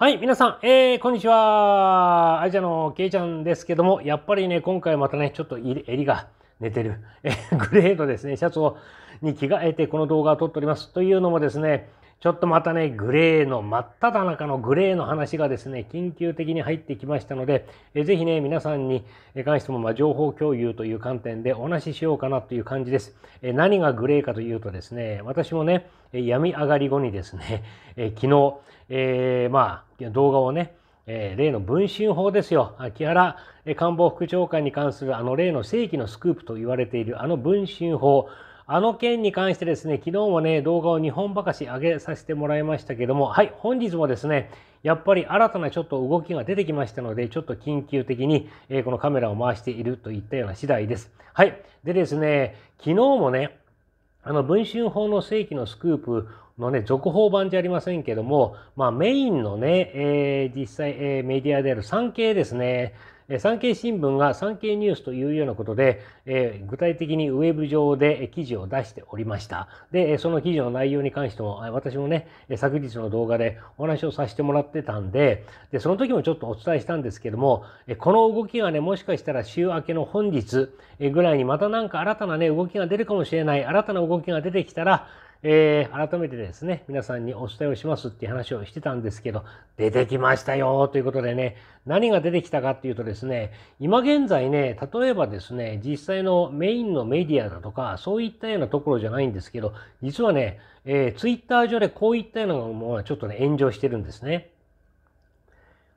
はい、皆さん、えー、こんにちは。アジアのけいちゃんですけども、やっぱりね、今回またね、ちょっと襟が寝てる、えグレードですね、シャツをに着替えてこの動画を撮っております。というのもですね、ちょっとまたね、グレーの、真っ只中のグレーの話がですね、緊急的に入ってきましたので、えぜひね、皆さんに関しても、ま情報共有という観点でお話ししようかなという感じです。え何がグレーかというとですね、私もね、闇上がり後にですね、え昨日、えー、まあ、動画をね、え例の分身法ですよ。木原官房副長官に関するあの例の正規のスクープと言われているあの分身法。あの件に関してですね、昨日もね、動画を2本ばかし上げさせてもらいましたけども、はい、本日もですね、やっぱり新たなちょっと動きが出てきましたので、ちょっと緊急的に、えこのカメラを回しているといったような次第です。はい。でですね、昨日もね、あの、文春法の世紀のスクープのね、続報版じゃありませんけども、まあメインのね、えー、実際、えー、メディアである産経ですね、産経新聞が産経ニュースというようなことで、え具体的にウェブ上で記事を出しておりました。で、その記事の内容に関しても、私もね、昨日の動画でお話をさせてもらってたんで、で、その時もちょっとお伝えしたんですけども、この動きがね、もしかしたら週明けの本日ぐらいにまたなんか新たなね、動きが出るかもしれない、新たな動きが出てきたら、えー、改めてですね、皆さんにお伝えをしますっていう話をしてたんですけど、出てきましたよということでね、何が出てきたかっていうとですね、今現在ね、例えばですね、実際のメインのメディアだとか、そういったようなところじゃないんですけど、実はね、えー、ツイッター上でこういったようなものがちょっとね、炎上してるんですね。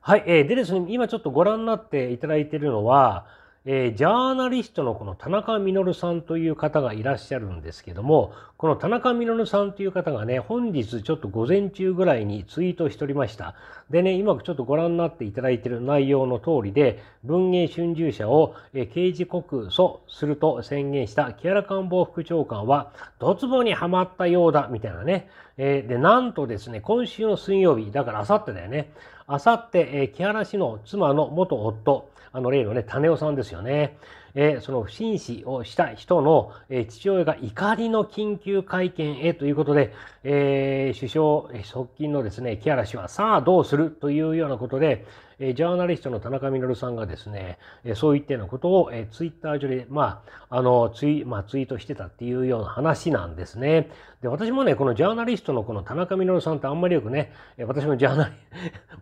はい、えー、でですね、今ちょっとご覧になっていただいているのは、えー、ジャーナリストのこの田中稔さんという方がいらっしゃるんですけども、この田中稔さんという方がね、本日ちょっと午前中ぐらいにツイートしておりました。でね、今ちょっとご覧になっていただいている内容の通りで、文藝春秋社を、えー、刑事告訴すると宣言した木原官房副長官は、ドツボにはまったようだ、みたいなね、えー、で、なんとですね、今週の水曜日、だからあさってだよね。あさって、えー、木原氏の妻の元夫、あの例のね、種尾さんですよね。えー、その不審死をした人の、えー、父親が怒りの緊急会見へということで、えー、首相側近のですね、木原氏はさあどうするというようなことで、えジャーナリストの田中稔さんがですね、えそういったようなことをえツイッター上で、まあ、あのツイ、まあ、ツイートしてたっていうような話なんですね。で、私もね、このジャーナリストのこの田中稔さんってあんまりよくね、え私もジャーナ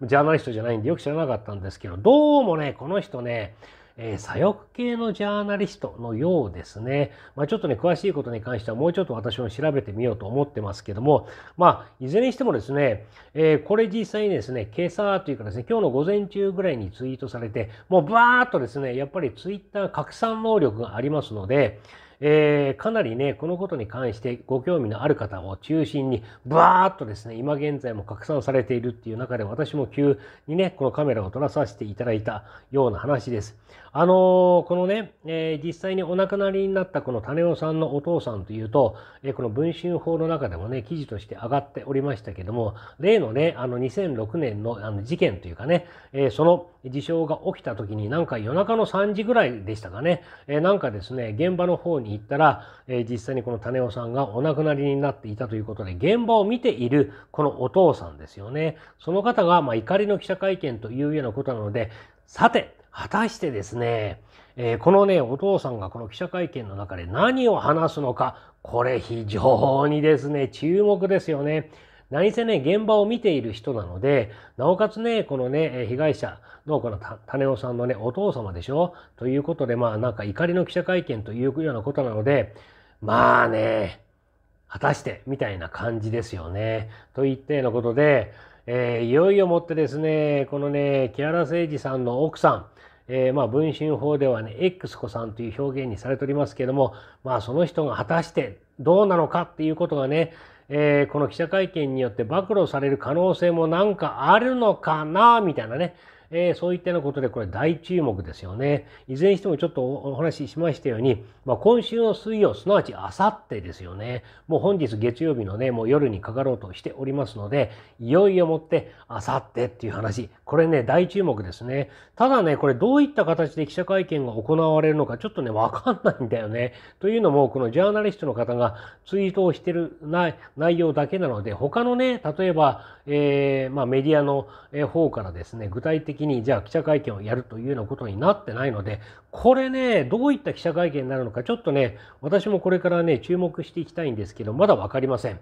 リ ジャーナリストじゃないんでよく知らなかったんですけど、どうもね、この人ね、えー、左翼系のジャーナリストのようですね。まあ、ちょっとね、詳しいことに関してはもうちょっと私も調べてみようと思ってますけども、まあ、いずれにしてもですね、えー、これ実際にですね、今朝というかですね、今日の午前中ぐらいにツイートされて、もうバーっとですね、やっぱりツイッター拡散能力がありますので、えー、かなりね、このことに関してご興味のある方を中心に、バーっとですね、今現在も拡散されているっていう中で、私も急にね、このカメラを撮らさせていただいたような話です。あのー、このね、えー、実際にお亡くなりになったこの種尾さんのお父さんというと、えー、この文春法の中でもね、記事として上がっておりましたけども、例のね、あの2006年のあの事件というかね、えその事象が起きた時になんか夜中の3時ぐらいでしたかね、えなんかですね、現場の方に行ったら、え実際にこの種尾さんがお亡くなりになっていたということで、現場を見ているこのお父さんですよね。その方が、ま怒りの記者会見というようなことなので、さて、果たしてですね、えー、このね、お父さんがこの記者会見の中で何を話すのか、これ非常にですね、注目ですよね。何せね、現場を見ている人なので、なおかつね、このね、被害者のこの種尾さんのね、お父様でしょということで、まあなんか怒りの記者会見というようなことなので、まあね、果たして、みたいな感じですよね。といったようなことで、えー、いよいよもってですね、このね、木原誠二さんの奥さん、えー、まあ文春法ではね X 子さんという表現にされておりますけれども、まあ、その人が果たしてどうなのかっていうことがね、えー、この記者会見によって暴露される可能性もなんかあるのかなみたいなねえー、そういったようなことでこれ大注目ですよね。いずれにしてもちょっとお話ししましたように、まあ、今週の水曜、すなわちあさってですよね。もう本日月曜日のね、もう夜にかかろうとしておりますので、いよいよもってあさってっていう話、これね、大注目ですね。ただね、これどういった形で記者会見が行われるのか、ちょっとね、わかんないんだよね。というのも、このジャーナリストの方がツイートをしてる内容だけなので、他のね、例えば、えー、まあ、メディアの方からですね、具体的にじゃあ記者会見をやるというようなことになってないのでこれねどういった記者会見になるのかちょっとね私もこれからね注目していきたいんですけどまだ分かりません。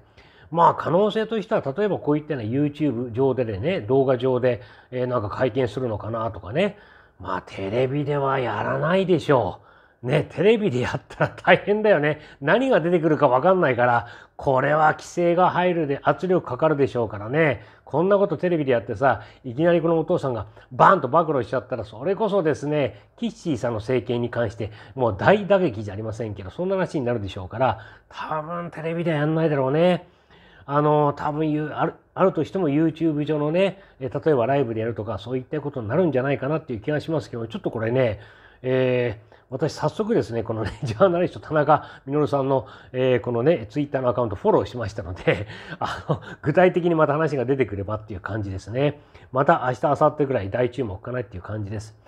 まあ可能性としては例えばこういったような YouTube 上でね動画上で、えなんか会見するのかなとかねまあテレビではやらないでしょう。ね、テレビでやったら大変だよね。何が出てくるかわかんないから、これは規制が入るで圧力かかるでしょうからね。こんなことテレビでやってさ、いきなりこのお父さんがバーンと暴露しちゃったら、それこそですね、キッシーさんの政権に関して、もう大打撃じゃありませんけど、そんな話になるでしょうから、多分テレビではやんないだろうね。あの、多分ある、あるとしても YouTube 上のね、例えばライブでやるとか、そういったことになるんじゃないかなっていう気がしますけど、ちょっとこれね、えー私早速ですね、このね、ジャーナリスト田中稔さんの、えー、このね、ツイッターのアカウントフォローしましたので、あの、具体的にまた話が出てくればっていう感じですね。また明日、明後日ぐらい大注目かなっていう感じです。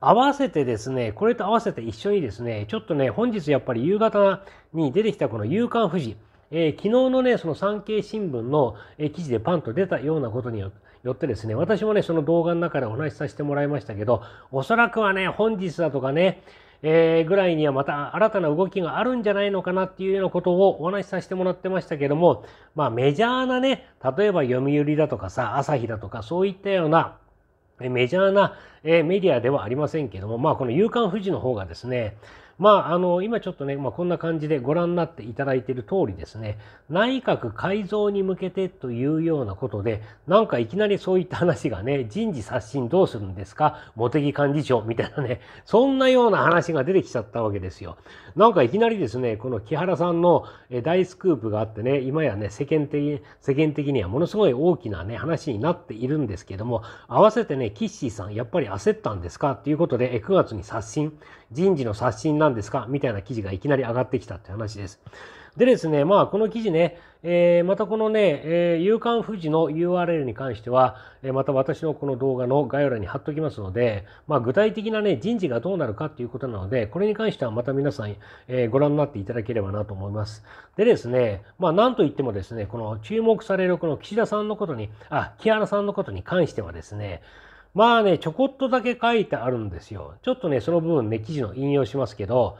合わせてですね、これと合わせて一緒にですね、ちょっとね、本日やっぱり夕方に出てきたこの夕刊富士、えー、昨日のね、その産経新聞の、え記事でパンと出たようなことによってですね、私もね、その動画の中でお話しさせてもらいましたけど、おそらくはね、本日だとかね、えー、ぐらいにはまた新たな動きがあるんじゃないのかなっていうようなことをお話しさせてもらってましたけども、まあメジャーなね、例えば読売だとかさ、朝日だとかそういったようなメジャーなメディアではありませんけども、まあこの夕刊富士の方がですね、まあ、あの、今ちょっとね、まあ、こんな感じでご覧になっていただいている通りですね、内閣改造に向けてというようなことで、なんかいきなりそういった話がね、人事刷新どうするんですか茂木幹事長みたいなね、そんなような話が出てきちゃったわけですよ。なんかいきなりですね、この木原さんの大スクープがあってね、今やね、世間的世間的にはものすごい大きなね、話になっているんですけども、合わせてね、キッシーさん、やっぱり焦ったんですかっていうことで、9月に刷新。人事の刷新なんですかみたいな記事がいきなり上がってきたって話です。でですね、まあ、この記事ね、えー、またこのね、えー、夕刊富士の URL に関しては、えー、また私のこの動画の概要欄に貼っときますので、まあ、具体的なね、人事がどうなるかっていうことなので、これに関してはまた皆さん、えー、ご覧になっていただければなと思います。でですね、まあ、なんといってもですね、この注目されるこの岸田さんのことに、あ、木原さんのことに関してはですね、まあね、ちょこっとだけ書いてあるんですよ。ちょっとね、その部分ね、記事の引用しますけど、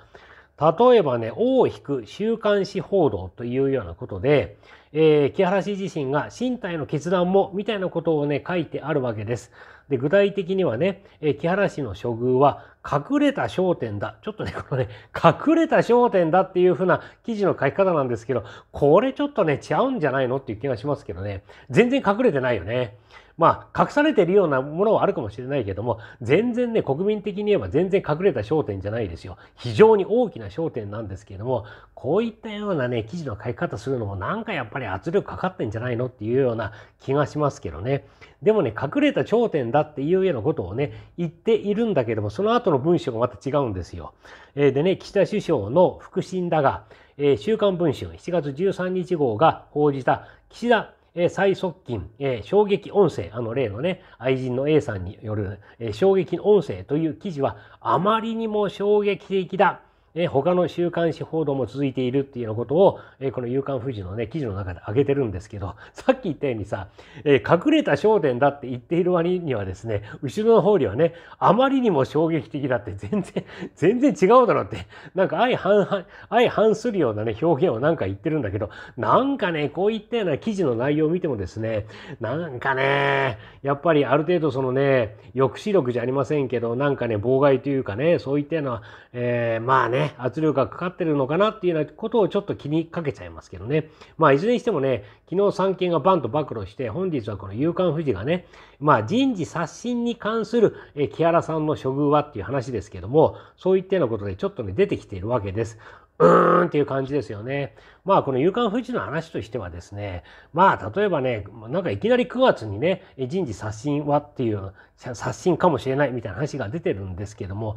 例えばね、王を引く週刊誌報道というようなことで、えー、木原氏自身が身体の決断もみたいなことをね、書いてあるわけです。で、具体的にはね、え木原氏の処遇は隠れた焦点だ。ちょっとね、このね、隠れた焦点だっていう風な記事の書き方なんですけど、これちょっとね、違うんじゃないのっていう気がしますけどね。全然隠れてないよね。まあ、隠されてるようなものはあるかもしれないけども、全然ね、国民的に言えば全然隠れた焦点じゃないですよ。非常に大きな焦点なんですけども、こういったようなね、記事の書き方するのもなんかやっぱり圧力かかってんじゃないのっていうような気がしますけどね。でもね、隠れた頂点だだっていうようなことをね、言っているんだけども、その後の文章がまた違うんですよ。えー、でね、岸田首相の腹心だが、えー、週刊文春7月13日号が報じた岸田え最側近、え衝撃音声、あの例のね、愛人の A さんによる、え衝撃音声という記事は、あまりにも衝撃的だ。え他の週刊誌報道も続いているっていうようなことを、えこの「夕刊富士」のね記事の中で挙げてるんですけど さっき言ったようにさ、え隠れた焦点だって言っている割にはですね後ろの方にはねあまりにも衝撃的だって全然 全然違うだろうってなんか相反相反するようなね表現をなんか言ってるんだけどなんかねこういったような記事の内容を見てもですねなんかねやっぱりある程度そのね抑止力じゃありませんけどなんかね妨害というかねそういったような、えー、まあねね、圧力がかかってるのかなっていうようなことをちょっと気にかけちゃいますけどね。まあ、いずれにしてもね、昨日産経がバンと暴露して、本日はこの夕刊富士がね、まあ、人事刷新に関する、え、木原さんの処遇はっていう話ですけども、そういったようなことでちょっとね、出てきているわけです。うーんっていう感じですよね。まあこの夕刊富士の話としてはですね、まあ例えばね、なんかいきなり9月にね、人事刷新はっていう、刷新かもしれないみたいな話が出てるんですけども、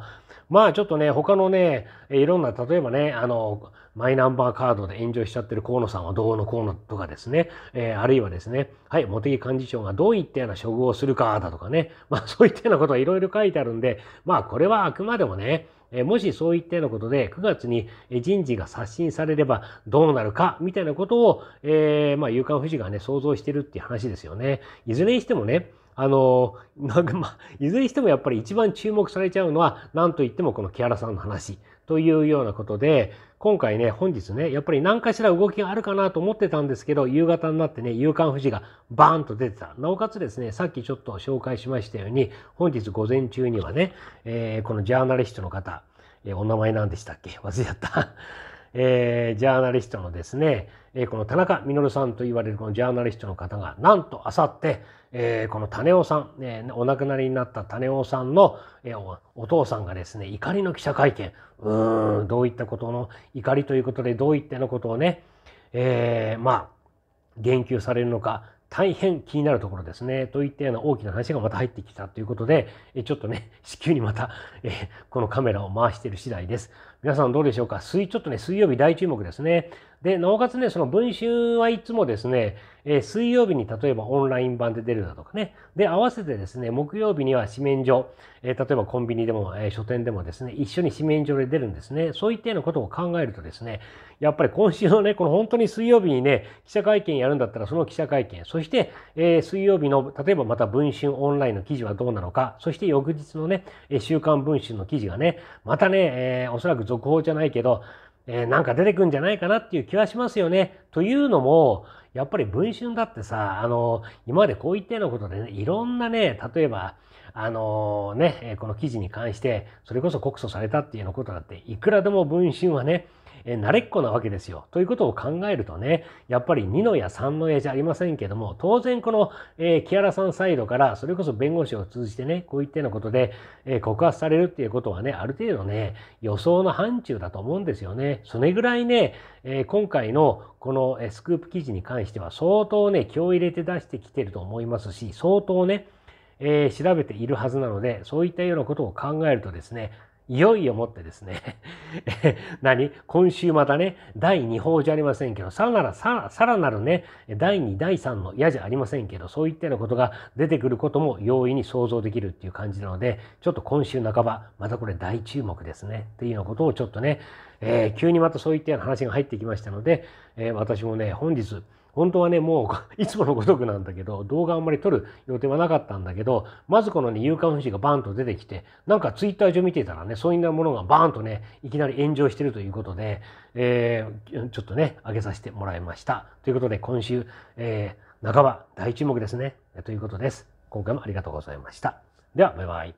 まあちょっとね、他のね、いろんな、例えばね、あの、マイナンバーカードで炎上しちゃってる河野さんはどうのこうのとかですね、えー、あるいはですね、はい、茂木幹事長がどういったような処遇をするかだとかね、まあ そういったようなことがいろいろ書いてあるんで、まあこれはあくまでもね、えもしそういったようなことで9月に人事が刷新されればどうなるかみたいなことを、えー、まあ、有敢富士がね想像してるっていう話ですよね。いずれにしてもねあの、なんかまあ、いずれにしてもやっぱり一番注目されちゃうのは、何といってもこの木原さんの話というようなことで、今回ね、本日ね、やっぱり何かしら動きがあるかなと思ってたんですけど、夕方になってね、夕刊富士がバーンと出てた。なおかつですね、さっきちょっと紹介しましたように、本日午前中にはね、えー、このジャーナリストの方、えー、お名前何でしたっけ忘れちゃったえー、ジャーナリストのですね、えー、この田中稔さんと言われるこのジャーナリストの方が、なんとあさって、えー、この種尾さん、えー、お亡くなりになった種尾さんの、えー、お父さんがですね、怒りの記者会見、うん、どういったことの、怒りということでどういったようなことをね、えー、まあ、言及されるのか、大変気になるところですね。といったような大きな話がまた入ってきたということで、ちょっとね、至 急にまた、えこのカメラを回している次第です。皆さんどうでしょうか水、ちょっとね、水曜日大注目ですね。で、なおかつね、その文集はいつもですね、えー、水曜日に例えばオンライン版で出るだとかね。で、合わせてですね、木曜日には紙面所、えー、例えばコンビニでも、えー、書店でもですね、一緒に紙面所で出るんですね。そういったようなことを考えるとですね、やっぱり今週のね、この本当に水曜日にね、記者会見やるんだったらその記者会見、そして、え水曜日の、例えばまた文春オンラインの記事はどうなのか、そして翌日のね、週刊文春の記事がね、またね、えおそらく続報じゃないけど、えー、なんか出てくんじゃないかなっていう気はしますよね。というのも、やっぱり文春だってさ、あの、今までこういったようなことでね、いろんなね、例えば、あのね、この記事に関して、それこそ告訴されたっていうようなことだって、いくらでも文春はね、え慣れっこなわけですよ。ということを考えるとね、やっぱり2の矢3の矢じゃありませんけども、当然この、えー、木原さんサイドから、それこそ弁護士を通じてね、こういったようなことで、えー、告発されるっていうことはね、ある程度ね、予想の範疇だと思うんですよね。それぐらいね、えー、今回のこの、えスクープ記事に関しては相当ね、気を入れて出してきてると思いますし、相当ね、え調べているはずなので、そういったようなことを考えるとですね、いよいよもってですね 何今週またね、第2報じゃありませんけど、さらならさらなるね、第2、第3の矢じゃありませんけど、そういったようなことが出てくることも容易に想像できるっていう感じなので、ちょっと今週半ば、またこれ大注目ですね、っていうようなことをちょっとね、えー、急にまたそういったような話が入ってきましたので、えー、私もね本日本当はねもう いつものごとくなんだけど動画あんまり撮る予定はなかったんだけどまずこのね勇敢富士がバーンと出てきてなんかツイッター上見てたらねそういったものがバーンとねいきなり炎上してるということで、えー、ちょっとね上げさせてもらいましたということで今週、えー、半ば大注目ですねということです今回もありがとうございましたではバイバイ